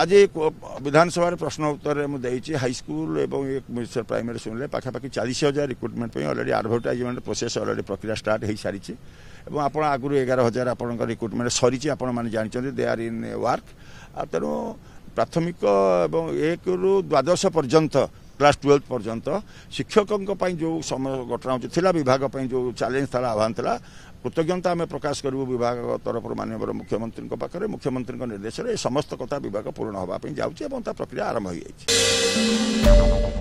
ଆଜି ବିଧାନସଭାରେ ପ୍ରଶ୍ନ ଉତ୍ତରରେ ମୁଁ ଦେଇଛି ହାଇସ୍କୁଲ ଏବଂ ମିନିଷ୍ଟର ପ୍ରାଇମେରୀ ଶୁଣିଲେ ପାଖାପାଖି ଚାଳିଶ ହଜାର ରିକ୍ରୁଟମେଣ୍ଟ ପାଇଁ ଅଲରେଡ଼ି ଆଡ଼ଭର୍ଟାଇଜମେଣ୍ଟ ପ୍ରୋସେସ୍ ଅଲରେଡ଼ି ପ୍ରକ୍ରିୟା ଷ୍ଟାର୍ଟ ହୋଇସାରିଛି ଏବଂ ଆପଣ ଆଗରୁ ଏଗାର ହଜାର ଆପଣଙ୍କ ରିକ୍ରୁଟମେଣ୍ଟ ସରିଛି ଆପଣମାନେ ଜାଣିଛନ୍ତି ଦେ ଆର୍ ଇନ୍ ୱାର୍କ ଆଉ ତେଣୁ ପ୍ରାଥମିକ ଏବଂ ଏକରୁ ଦ୍ୱାଦଶ ପର୍ଯ୍ୟନ୍ତ କ୍ଲାସ୍ ଟୁଏଲ୍ଭ ପର୍ଯ୍ୟନ୍ତ ଶିକ୍ଷକଙ୍କ ପାଇଁ ଯେଉଁ ସମୟ ଘଟଣା ହେଉଛି ଥିଲା ବିଭାଗ ପାଇଁ ଯେଉଁ ଚ୍ୟାଲେଞ୍ଜ ଥିଲା ଆହ୍ୱାନ ଥିଲା କୃତଜ୍ଞତା ଆମେ ପ୍ରକାଶ କରିବୁ ବିଭାଗ ତରଫରୁ ମାନ୍ୟବର ମୁଖ୍ୟମନ୍ତ୍ରୀଙ୍କ ପାଖରେ ମୁଖ୍ୟମନ୍ତ୍ରୀଙ୍କ ନିର୍ଦ୍ଦେଶରେ ଏ ସମସ୍ତ କଥା ବିଭାଗ ପୂରଣ ହେବା ପାଇଁ ଯାଉଛି ଏବଂ ତା ପ୍ରକ୍ରିୟା ଆରମ୍ଭ ହୋଇଯାଇଛି